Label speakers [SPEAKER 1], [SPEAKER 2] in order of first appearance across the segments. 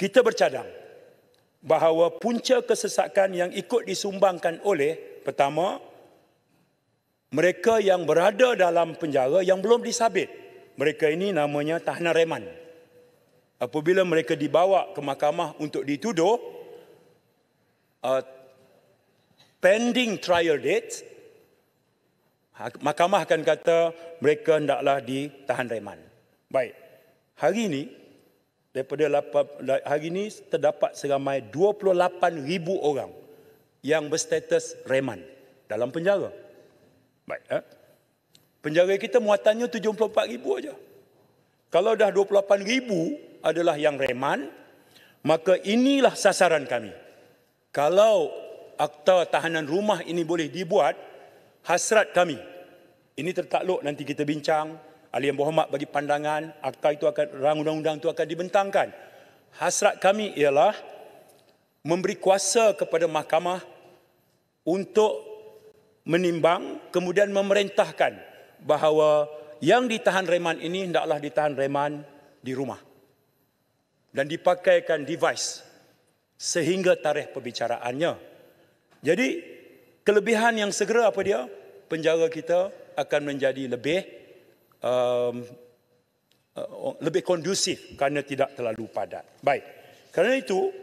[SPEAKER 1] kita bercadang bahawa punca kesesakan yang ikut disumbangkan oleh pertama mereka yang berada dalam penjara yang belum disabit. Mereka ini namanya tahanan reman. Apabila mereka dibawa ke mahkamah untuk dituduh uh, pending trial date mahkamah akan kata mereka hendaklah ditahan reman. Baik. Hari ini daripada hari ini terdapat seramai ribu orang yang berstatus reman dalam penjara. Baik. Eh? Penjara kita muatannya 74 ribu saja. Kalau dah 28 ribu adalah yang reman, maka inilah sasaran kami. Kalau akta tahanan rumah ini boleh dibuat, hasrat kami. Ini tertakluk nanti kita bincang, Ali yang berhormat bagi pandangan akta itu akan rang undang-undang itu akan dibentangkan. Hasrat kami ialah memberi kuasa kepada mahkamah untuk menimbang kemudian memerintahkan bahawa yang ditahan reman ini hendaklah ditahan reman di rumah dan dipakaikan device sehingga tarikh perbicaraannya. Jadi kelebihan yang segera apa dia? Penjara kita akan menjadi lebih um, uh, lebih kondusif kerana tidak terlalu padat. Baik. Kerana itu,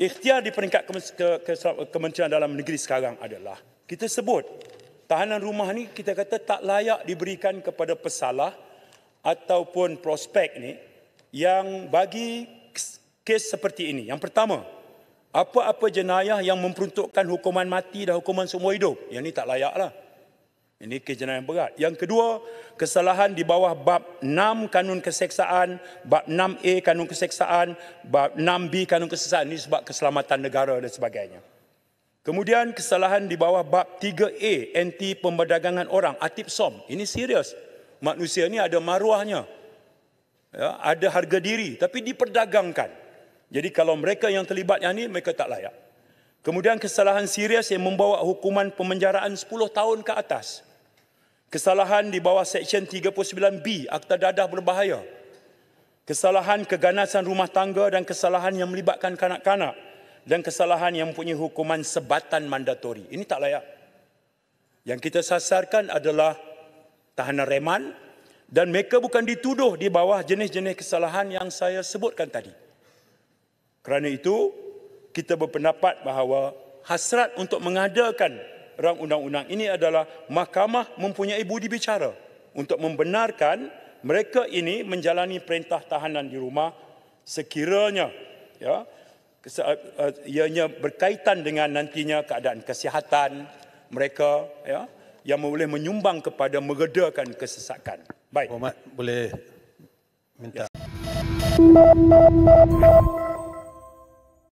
[SPEAKER 1] ikhtiar di peringkat ke- ke- ke- kementerian dalam negeri sekarang adalah kita sebut tahanan rumah ni kita kata tak layak diberikan kepada pesalah ataupun prospek ni yang bagi kes seperti ini. Yang pertama, apa-apa jenayah yang memperuntukkan hukuman mati dan hukuman seumur hidup. Yang ini tak layak lah. Ini kejadian yang berat. Yang kedua, kesalahan di bawah bab 6 kanun keseksaan, bab 6A kanun keseksaan, bab 6B kanun keseksaan. Ini sebab keselamatan negara dan sebagainya. Kemudian kesalahan di bawah bab 3A, anti pemberdagangan orang, atip som. Ini serius. Manusia ini ada maruahnya. Ya, ada harga diri. Tapi diperdagangkan. Jadi kalau mereka yang terlibat yang ini, mereka tak layak. Kemudian kesalahan serius yang membawa hukuman pemenjaraan 10 tahun ke atas. Kesalahan di bawah Seksyen 39B Akta Dadah Berbahaya. Kesalahan keganasan rumah tangga dan kesalahan yang melibatkan kanak-kanak. Dan kesalahan yang mempunyai hukuman sebatan mandatori. Ini tak layak. Yang kita sasarkan adalah tahanan reman dan mereka bukan dituduh di bawah jenis-jenis kesalahan yang saya sebutkan tadi. Kerana itu, kita berpendapat bahawa hasrat untuk mengadakan rang undang-undang. Ini adalah mahkamah mempunyai budi bicara untuk membenarkan mereka ini menjalani perintah tahanan di rumah sekiranya ya eh, ianya berkaitan dengan nantinya keadaan kesihatan mereka ya yang boleh menyumbang kepada meredakan kesesakan. Baik. Umat boleh minta. Ya.